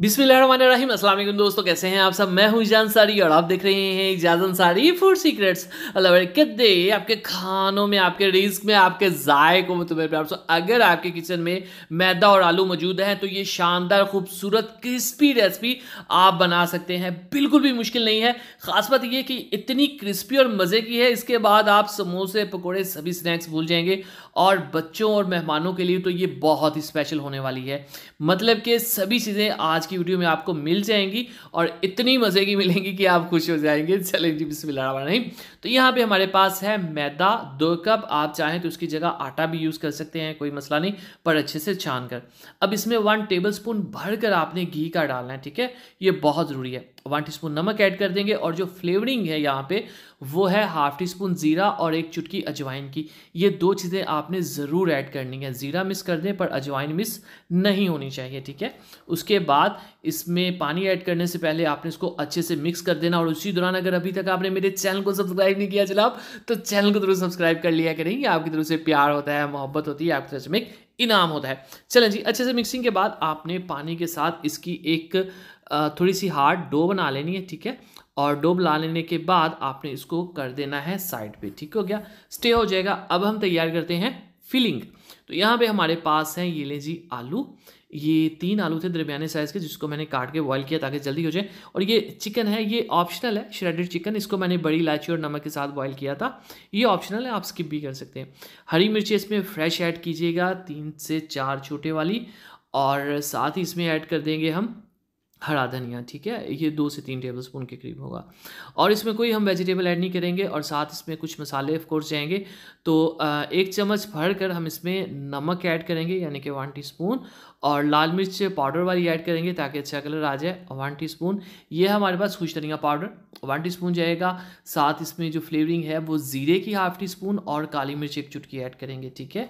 बिस्मिल अस्सलाम वालेकुम दोस्तों कैसे हैं आप सब मैं हूं इजाज अंसारी और आप देख रहे हैं इजाज अंसारी फूड सीक्रेट्स अल्लाह आपके खानों में आपके रिस्क में आपके जायकों में तुम्हें प्यार अगर आपके किचन में मैदा और आलू मौजूद हैं तो ये शानदार खूबसूरत क्रिस्पी रेसिपी आप बना सकते हैं बिल्कुल भी मुश्किल नहीं है ख़ास बात यह कि इतनी क्रिस्पी और मज़े की है इसके बाद आप समोसे पकौड़े सभी स्नैक्स भूल जाएंगे और बच्चों और मेहमानों के लिए तो ये बहुत ही स्पेशल होने वाली है मतलब कि सभी चीज़ें आज की वीडियो में आपको मिल जाएंगी और इतनी मज़े की मिलेंगी कि आप खुश हो जाएंगे चलें जी बिस्मिल्लाह नहीं तो यहाँ पे हमारे पास है मैदा दो कप आप चाहें तो उसकी जगह आटा भी यूज़ कर सकते हैं कोई मसला नहीं पर अच्छे से छान कर अब इसमें वन टेबल स्पून भर कर आपने घी का डालना है ठीक है ये बहुत ज़रूरी है वन टी स्पून नमक ऐड कर देंगे और जो फ्लेवरिंग है यहाँ पे वो है हाफ टी स्पून ज़ीरा और एक चुटकी अजवाइन की ये दो चीज़ें आपने ज़रूर ऐड करनी है ज़ीरा मिस कर दें पर अजवाइन मिस नहीं होनी चाहिए ठीक है उसके बाद इसमें पानी ऐड करने से पहले आपने इसको अच्छे से मिक्स कर देना और उसी दौरान अगर अभी तक आपने मेरे चैनल को सब्सक्राइब नहीं किया चला तो चैनल को जरूर सब्सक्राइब कर लिया करें आपकी तरफ से प्यार होता है मोहब्बत होती है आपकी तरफ से एक इनाम होता है चलें जी अच्छे से मिक्सिंग के बाद आपने पानी के साथ इसकी एक थोड़ी सी हार्ड डो बना लेनी है ठीक है और डोब ला लेने के बाद आपने इसको कर देना है साइड पे ठीक हो गया स्टे हो जाएगा अब हम तैयार करते हैं फिलिंग तो यहाँ पे हमारे पास हैं ये ले जी आलू ये तीन आलू थे दरमियाने साइज़ के जिसको मैंने काट के बॉयल किया ताकि जल्दी हो जाए और ये चिकन है ये ऑप्शनल है श्रेडेड चिकन इसको मैंने बड़ी इलायची और नमक के साथ बॉयल किया था ये ऑप्शनल है आप स्किप भी कर सकते हैं हरी मिर्ची इसमें फ्रेश ऐड कीजिएगा तीन से चार छोटे वाली और साथ ही इसमें ऐड कर देंगे हम हरा धनिया ठीक है ये दो से तीन टेबल स्पून के करीब होगा और इसमें कोई हम वेजिटेबल ऐड नहीं करेंगे और साथ इसमें कुछ मसाले ऑफकोर्स जाएंगे तो एक चम्मच भर कर हम इसमें नमक ऐड करेंगे यानी कि वन टीस्पून और लाल मिर्च पाउडर वाली ऐड करेंगे ताकि अच्छा कलर आ जाए वन टी स्पून ये हमारे पास खुश धनिया पाउडर वन टी स्पून जाएगा साथ इसमें जो फ्लेवरिंग है वो ज़ीरे की हाफ टी स्पून और काली मिर्च एक चुटकी ऐड करेंगे ठीक है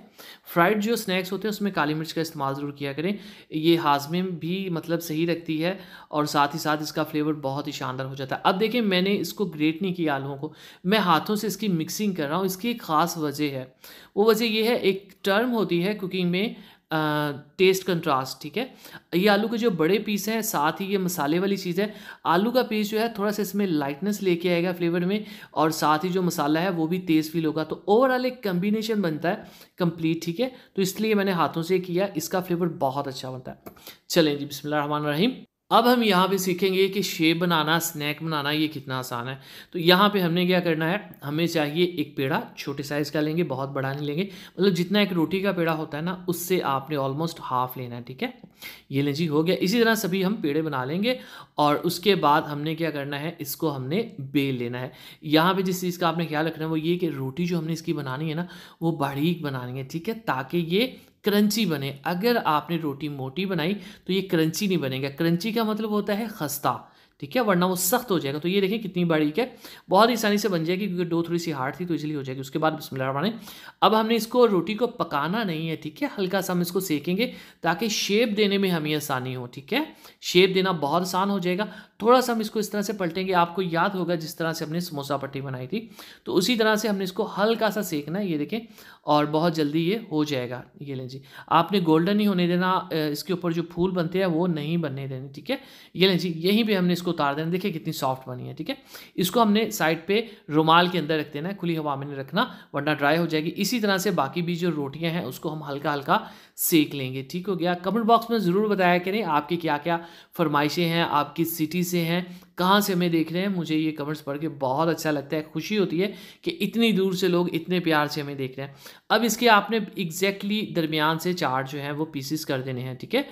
फ्राइड जो स्नैक्स होते हैं उसमें काली मिर्च का इस्तेमाल ज़रूर किया करें ये हाजमे भी मतलब सही रखती है और साथ ही साथ इसका फ्लेवर बहुत ही शानदार हो जाता है अब देखिए मैंने इसको ग्रेट नहीं किया आलूओं को मैं हाथों से इसकी मिक्सिंग कर रहा हूँ इसकी एक ख़ास वजह है वो वजह ये है एक टर्म होती है कुकिंग में टेस्ट कंट्रास्ट ठीक है ये आलू के जो बड़े पीस हैं साथ ही ये मसाले वाली चीज़ है आलू का पीस जो है थोड़ा सा इसमें लाइटनेस लेके आएगा फ्लेवर में और साथ ही जो मसाला है वो भी तेज़ फील होगा तो ओवरऑल एक कम्बिनेशन बनता है कंप्लीट ठीक है तो इसलिए मैंने हाथों से किया इसका फ्लेवर बहुत अच्छा बनता है चलें जी बिस्मिल्लाह रहमान रहीम अब हम यहाँ पे सीखेंगे कि शेप बनाना स्नैक बनाना ये कितना आसान है तो यहाँ पे हमने क्या करना है हमें चाहिए एक पेड़ा छोटे साइज़ का लेंगे बहुत बड़ा नहीं लेंगे मतलब जितना एक रोटी का पेड़ा होता है ना उससे आपने ऑलमोस्ट हाफ लेना है ठीक है ये लें जी हो गया इसी तरह सभी हम पेड़े बना लेंगे और उसके बाद हमने क्या करना है इसको हमने बेल लेना है यहाँ पर जिस चीज़ का आपने ख्याल रखना है वो ये कि रोटी जो हमने इसकी बनानी है ना वो बारीक बनानी है ठीक है ताकि ये क्रंची बने अगर आपने रोटी मोटी बनाई तो ये क्रंची नहीं बनेगा क्रंची का मतलब होता है खस्ता ठीक है वरना वो सख्त हो जाएगा तो ये देखें कितनी बारीक है बहुत आसानी से बन जाएगी क्योंकि डो थोड़ी सी हार्ड थी तो इसलिए हो जाएगी उसके बाद बिस्मिल्लाह माने अब हमने इसको रोटी को पकाना नहीं है ठीक है हल्का सा हम इसको सेकेंगे ताकि शेप देने में हमें आसानी हो ठीक है शेप देना बहुत आसान हो जाएगा थोड़ा सा हम इसको इस तरह से पलटेंगे आपको याद होगा जिस तरह से हमने समोसा पट्टी बनाई थी तो उसी तरह से हमने इसको हल्का सा सेकना है ये देखें और बहुत जल्दी ये हो जाएगा ये लें जी आपने गोल्डन ही होने देना इसके ऊपर जो फूल बनते हैं वो नहीं बनने देने ठीक है ये लें जी यहीं पर हमने इसको उतार देना देखिए कितनी सॉफ्ट बनी है ठीक है इसको हमने साइड पर रुमाल के अंदर रख देना है खुली हवा में रखना वरना ड्राई हो जाएगी इसी तरह से बाकी भी जो रोटियाँ हैं उसको हम हल्का हल्का सेक लेंगे ठीक हो गया कमेंट बॉक्स में ज़रूर बताया करें आपकी क्या क्या फरमाइशें हैं आपकी सिटी से हैं कहाँ से हमें देख रहे हैं मुझे ये कमेंट्स पढ़ के बहुत अच्छा लगता है खुशी होती है कि इतनी दूर से लोग इतने प्यार से हमें देख रहे हैं अब इसके आपने एग्जैक्टली दरमियान से चार जो हैं वो पीसेस कर देने हैं ठीक है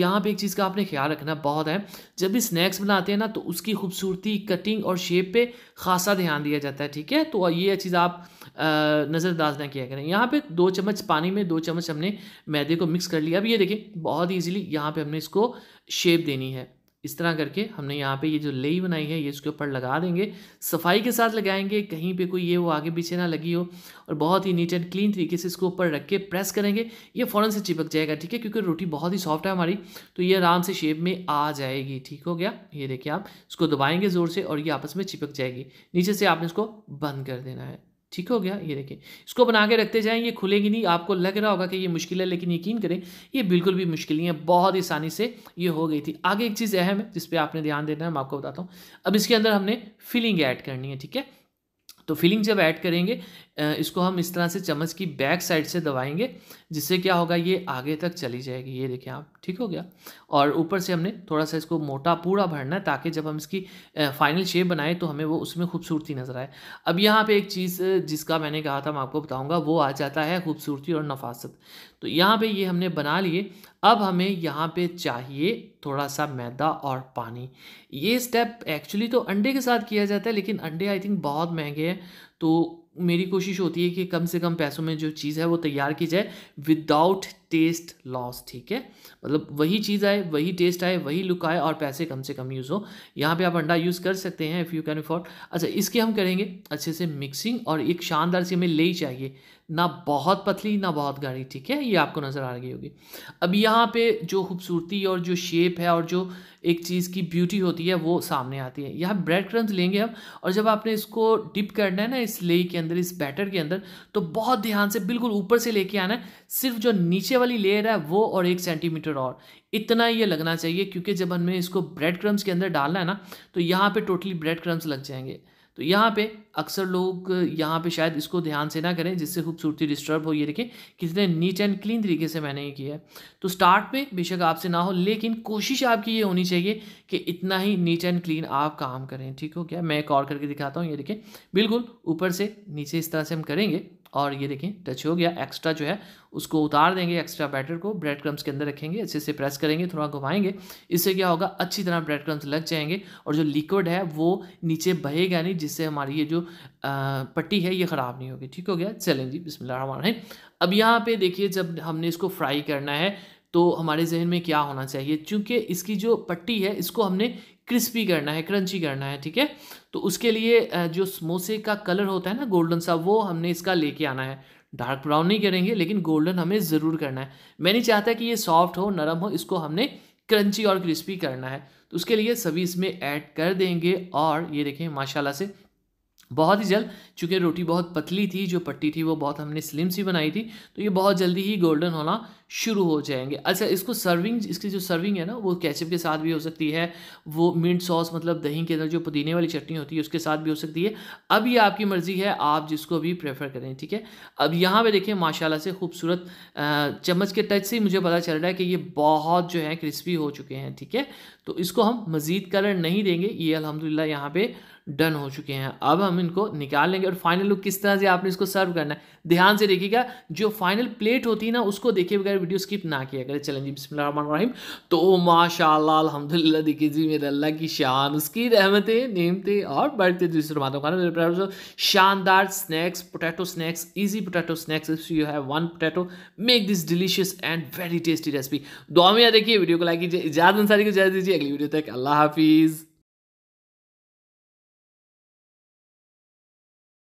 यहाँ पे एक चीज़ का आपने ख्याल रखना बहुत है जब भी स्नैक्स बनाते हैं ना तो उसकी खूबसूरती कटिंग और शेप पर खासा ध्यान दिया जाता है ठीक है तो ये चीज़ आप नज़रअंदाज ना किया करें यहाँ पर दो चम्मच पानी में दो चम्मच हमने मैदे को मिक्स कर लिया अब ये देखें बहुत ईजिली यहाँ पर हमने इसको शेप देनी है इस तरह करके हमने यहाँ पे ये जो लेई बनाई है ये इसके ऊपर लगा देंगे सफाई के साथ लगाएंगे कहीं पे कोई ये वो आगे पीछे ना लगी हो और बहुत ही नीट एंड क्लीन तरीके से इसको ऊपर रख के प्रेस करेंगे ये फ़ौरन से चिपक जाएगा ठीक है क्योंकि रोटी बहुत ही सॉफ्ट है हमारी तो ये आराम से शेप में आ जाएगी ठीक हो गया ये देखिए आप इसको दबाएँगे ज़ोर से और ये आपस में चिपक जाएगी नीचे से आपने इसको बंद कर देना है ठीक हो गया ये देखें इसको बना के रखते जाएं ये खुलेगी नहीं आपको लग रहा होगा कि ये मुश्किल है लेकिन यकीन करें ये बिल्कुल भी मुश्किल नहीं है बहुत आसानी से ये हो गई थी आगे एक चीज़ अहम है जिस पर आपने ध्यान देना है मैं आपको बताता हूँ अब इसके अंदर हमने फिलिंग ऐड करनी है ठीक है तो फिलिंग जब ऐड करेंगे इसको हम इस तरह से चम्मच की बैक साइड से दबाएंगे जिससे क्या होगा ये आगे तक चली जाएगी ये देखें आप ठीक हो गया और ऊपर से हमने थोड़ा सा इसको मोटा पूरा भरना है ताकि जब हम इसकी फाइनल शेप बनाएं तो हमें वो उसमें खूबसूरती नज़र आए अब यहाँ पे एक चीज़ जिसका मैंने कहा था मैं आपको बताऊँगा वो आ जाता है खूबसूरती और नफासत तो यहाँ पे ये हमने बना लिए अब हमें यहाँ पे चाहिए थोड़ा सा मैदा और पानी ये स्टेप एक्चुअली तो अंडे के साथ किया जाता है लेकिन अंडे आई थिंक बहुत महंगे हैं तो मेरी कोशिश होती है कि कम से कम पैसों में जो चीज़ है वो तैयार की जाए विदाउट टेस्ट लॉस ठीक है मतलब वही चीज़ आए वही टेस्ट आए वही लुक आए और पैसे कम से कम यूज़ हो यहाँ पे आप अंडा यूज़ कर सकते हैं इफ़ यू कैन अफोर्ड अच्छा इसके हम करेंगे अच्छे से मिक्सिंग और एक शानदार सी हमें ले ही चाहिए ना बहुत पतली ना बहुत गाढ़ी ठीक है ये आपको नज़र आ रही होगी अब यहाँ पे जो खूबसूरती और जो शेप है और जो एक चीज़ की ब्यूटी होती है वो सामने आती है यहाँ ब्रेड क्रम्स लेंगे हम और जब आपने इसको डिप करना है ना इस लेई के अंदर इस बैटर के अंदर तो बहुत ध्यान से बिल्कुल ऊपर से लेके आना है सिर्फ जो नीचे वाली लेयर है वो और एक सेंटीमीटर और इतना ये लगना चाहिए क्योंकि जब हमें इसको ब्रेड क्रम्स के अंदर डालना है ना तो यहाँ पे टोटली ब्रेड क्रम्स लग जाएंगे तो यहाँ पे अक्सर लोग यहाँ पे शायद इसको ध्यान से ना करें जिससे खूबसूरती डिस्टर्ब हो ये देखें कितने नीट एंड क्लीन तरीके से मैंने ये किया है तो स्टार्ट में बेशक आपसे ना हो लेकिन कोशिश आपकी ये होनी चाहिए कि इतना ही नीट एंड क्लीन आप काम करें ठीक हो क्या मैं एक और करके दिखाता हूँ ये देखें बिल्कुल ऊपर से नीचे इस तरह से हम करेंगे और ये देखें टच हो गया एक्स्ट्रा जो है उसको उतार देंगे एक्स्ट्रा बैटर को ब्रेड क्रम्स के अंदर रखेंगे अच्छे से प्रेस करेंगे थोड़ा घुमाएंगे इससे क्या होगा अच्छी तरह ब्रेड क्रम्स लग जाएंगे और जो लिक्विड है वो नीचे बहेगा नहीं जिससे हमारी ये जो पट्टी है ये ख़राब नहीं होगी ठीक हो गया चलेंगे जी अब यहाँ पर देखिए जब हमने इसको फ्राई करना है तो हमारे जहन में क्या होना चाहिए चूँकि इसकी जो पट्टी है इसको हमने क्रिस्पी करना है क्रंची करना है ठीक है तो उसके लिए जो समोसे का कलर होता है ना गोल्डन सा वो हमने इसका लेके आना है डार्क ब्राउन नहीं करेंगे लेकिन गोल्डन हमें ज़रूर करना है मैं नहीं चाहता कि ये सॉफ्ट हो नरम हो इसको हमने क्रंची और क्रिस्पी करना है तो उसके लिए सभी इसमें ऐड कर देंगे और ये देखें माशाल्लाह से बहुत ही जल्द चूँकि रोटी बहुत पतली थी जो पट्टी थी वो बहुत हमने स्लिम सी बनाई थी तो ये बहुत जल्दी ही गोल्डन होना शुरू हो जाएंगे अच्छा इसको सर्विंग इसकी जो सर्विंग है ना वो कैचअप के साथ भी हो सकती है वो मिंट सॉस मतलब दही के अंदर जो पुदीने वाली चटनी होती है उसके साथ भी हो सकती है अब ये आपकी मर्ज़ी है आप जिसको भी प्रेफर करें ठीक है अब यहाँ पर देखिए माशाला से खूबसूरत चम्मच के टच से ही मुझे पता चल रहा है कि ये बहुत जो है क्रिस्पी हो चुके हैं ठीक है तो इसको हम मज़ीद कलर नहीं देंगे ये अलहमदिल्ला यहाँ पर डन हो चुके हैं अब हम इनको निकाल लेंगे और फाइनल लुक किस तरह से आपने इसको सर्व करना है ध्यान से देखिएगा जो फाइनल प्लेट होती है ना उसको देखे बगैर वीडियो स्किप ना किया करें चलें जी बिस्मिल्लाम तो माशाल्लाह अल्हम्दुलिल्लाह देखिए जी मेरे अल्लाह की शान उसकी रहमतें नियमतें और बढ़ते दूसरे मातों खाना शानदार snacks potato snacks easy potato snacks if you have one potato make this delicious and very tasty recipe दुआ में देखिए वीडियो को लाइक कीजिए इजाज़त अंसारी को इजाज़त दीजिए अगली वीडियो तक अल्लाह हाफिज़